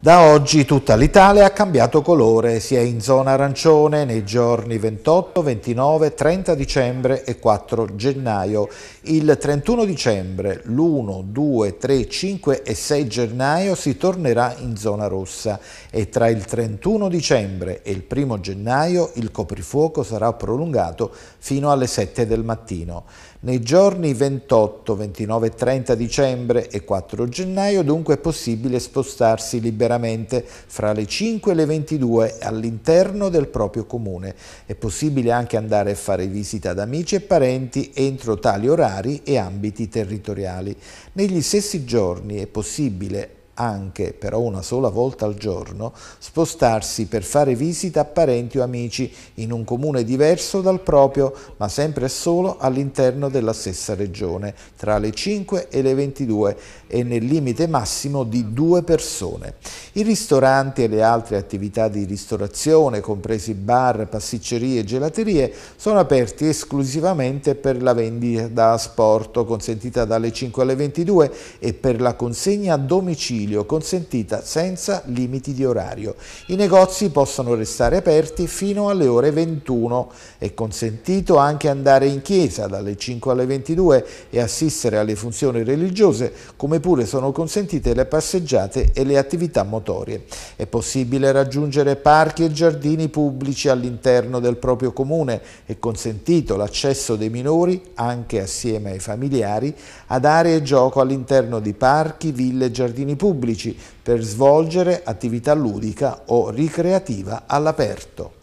Da oggi tutta l'Italia ha cambiato colore, si è in zona arancione nei giorni 28, 29, 30 dicembre e 4 gennaio. Il 31 dicembre, l'1, 2, 3, 5 e 6 gennaio si tornerà in zona rossa e tra il 31 dicembre e il 1 gennaio il coprifuoco sarà prolungato fino alle 7 del mattino. Nei giorni 28, 29 30 dicembre e 4 gennaio dunque è possibile spostarsi spostarsi liberamente fra le 5 e le 22 all'interno del proprio comune. È possibile anche andare a fare visita ad amici e parenti entro tali orari e ambiti territoriali. Negli stessi giorni è possibile anche però una sola volta al giorno, spostarsi per fare visita a parenti o amici in un comune diverso dal proprio, ma sempre e solo all'interno della stessa regione, tra le 5 e le 22 e nel limite massimo di due persone. I ristoranti e le altre attività di ristorazione, compresi bar, pasticcerie e gelaterie, sono aperti esclusivamente per la vendita da asporto, consentita dalle 5 alle 22, e per la consegna a domicilio, consentita senza limiti di orario. I negozi possono restare aperti fino alle ore 21. È consentito anche andare in chiesa dalle 5 alle 22 e assistere alle funzioni religiose, come pure sono consentite le passeggiate e le attività motoristiche obbligatorie. È possibile raggiungere parchi e giardini pubblici all'interno del proprio comune e consentito l'accesso dei minori, anche assieme ai familiari, ad aree gioco all'interno di parchi, ville e giardini pubblici per svolgere attività ludica o ricreativa all'aperto.